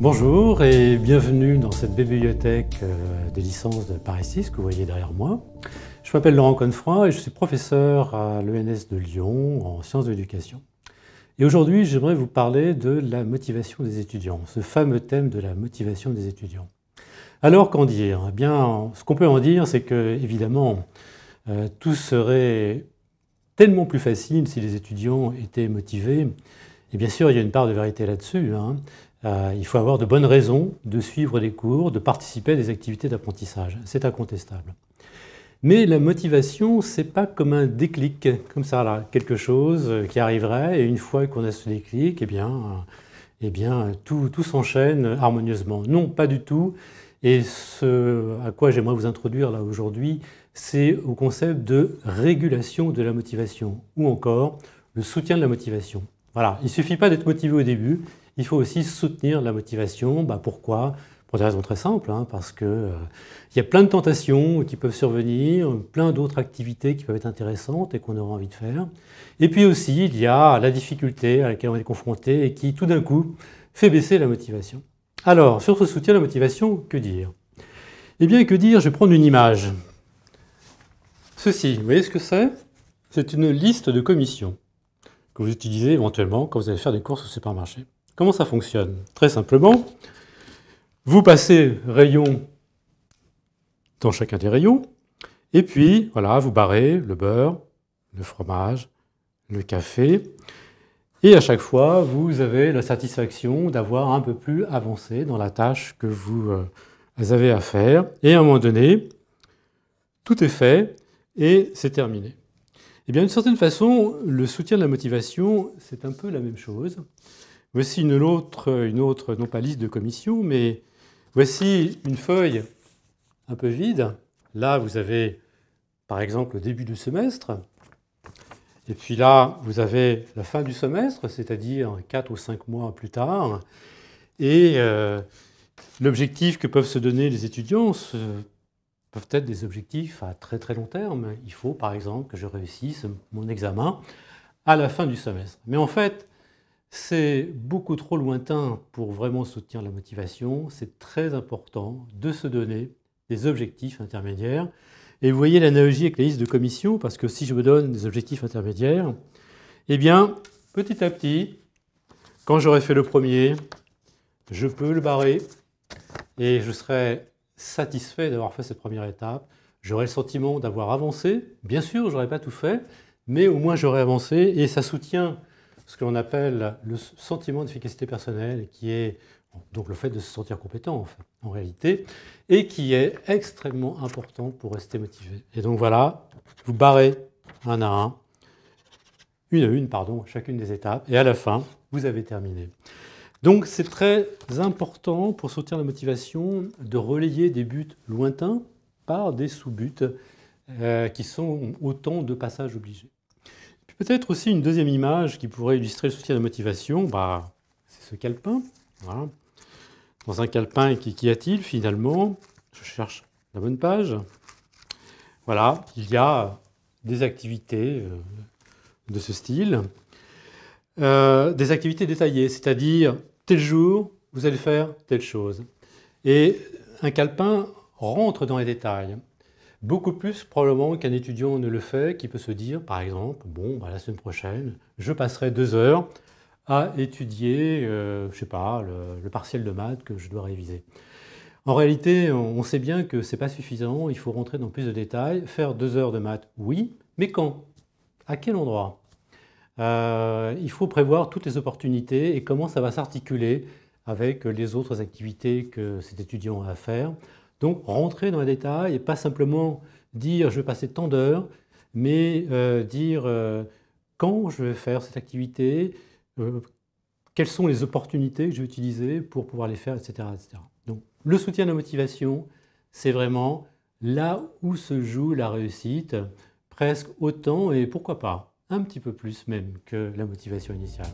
Bonjour et bienvenue dans cette bibliothèque euh, des licences de Paris 6 que vous voyez derrière moi. Je m'appelle Laurent Connefroy et je suis professeur à l'ENS de Lyon en sciences de l'éducation. Et aujourd'hui, j'aimerais vous parler de la motivation des étudiants, ce fameux thème de la motivation des étudiants. Alors, qu'en dire eh bien, ce qu'on peut en dire, c'est que, évidemment, euh, tout serait tellement plus facile si les étudiants étaient motivés. Et bien sûr, il y a une part de vérité là-dessus, hein. Euh, il faut avoir de bonnes raisons de suivre des cours, de participer à des activités d'apprentissage. C'est incontestable. Mais la motivation, n'est pas comme un déclic, comme ça, là, quelque chose euh, qui arriverait, et une fois qu'on a ce déclic, eh bien, euh, eh bien tout, tout s'enchaîne harmonieusement. Non, pas du tout. Et ce à quoi j'aimerais vous introduire là aujourd'hui, c'est au concept de régulation de la motivation, ou encore le soutien de la motivation. Voilà, il ne suffit pas d'être motivé au début, il faut aussi soutenir la motivation. Bah, pourquoi Pour des raisons très simples, hein, parce qu'il euh, il y a plein de tentations qui peuvent survenir, plein d'autres activités qui peuvent être intéressantes et qu'on aura envie de faire. Et puis aussi, il y a la difficulté à laquelle on est confronté et qui, tout d'un coup, fait baisser la motivation. Alors, sur ce soutien à la motivation, que dire Eh bien, que dire Je vais prendre une image. Ceci, vous voyez ce que c'est C'est une liste de commissions que vous utilisez éventuellement quand vous allez faire des courses au supermarché. Comment ça fonctionne Très simplement, vous passez rayon dans chacun des rayons, et puis, voilà, vous barrez le beurre, le fromage, le café, et à chaque fois, vous avez la satisfaction d'avoir un peu plus avancé dans la tâche que vous euh, avez à faire, et à un moment donné, tout est fait, et c'est terminé. Et eh bien, d'une certaine façon, le soutien de la motivation, c'est un peu la même chose. Voici une autre, non pas liste de commissions, mais voici une feuille un peu vide. Là, vous avez par exemple le début du semestre. Et puis là, vous avez la fin du semestre, c'est-à-dire 4 ou 5 mois plus tard. Et euh, l'objectif que peuvent se donner les étudiants ce, peuvent être des objectifs à très très long terme. Il faut par exemple que je réussisse mon examen à la fin du semestre. Mais en fait, c'est beaucoup trop lointain pour vraiment soutenir la motivation. C'est très important de se donner des objectifs intermédiaires. Et vous voyez l'analogie avec la liste de commission, parce que si je me donne des objectifs intermédiaires, eh bien, petit à petit, quand j'aurai fait le premier, je peux le barrer et je serai satisfait d'avoir fait cette première étape. J'aurai le sentiment d'avoir avancé. Bien sûr, je n'aurai pas tout fait, mais au moins j'aurai avancé et ça soutient ce que l'on appelle le sentiment d'efficacité personnelle, qui est donc le fait de se sentir compétent en, réalité, et qui est extrêmement important pour rester motivé. Et donc voilà, vous barrez un à un, une à une, pardon, chacune des étapes, et à la fin, vous avez terminé. Donc c'est très important pour soutenir la motivation de relayer des buts lointains par des sous-buts euh, qui sont autant de passages obligés. Peut-être aussi une deuxième image qui pourrait illustrer le soutien de motivation, bah, c'est ce calepin. Dans un calepin, qu'y a-t-il finalement Je cherche la bonne page. Voilà, il y a des activités euh, de ce style, euh, des activités détaillées, c'est-à-dire tel jour, vous allez faire telle chose. Et un calepin rentre dans les détails. Beaucoup plus probablement qu'un étudiant ne le fait, qui peut se dire, par exemple, bon, bah, la semaine prochaine, je passerai deux heures à étudier, euh, je sais pas, le, partiel de maths que je dois réviser. En réalité, on, sait bien que ce n'est pas suffisant, il faut rentrer dans plus de détails. Faire deux heures de maths, oui, mais quand À quel endroit euh, Il faut prévoir toutes les opportunités et comment ça va s'articuler avec les autres activités que cet étudiant a à faire donc rentrer dans les détails et pas simplement dire je vais passer tant d'heures, mais euh, dire euh, quand je vais faire cette activité, euh, quelles sont les opportunités que je vais utiliser pour pouvoir les faire, etc. etc. Donc le soutien à la motivation, c'est vraiment là où se joue la réussite, presque autant et pourquoi pas un petit peu plus même que la motivation initiale.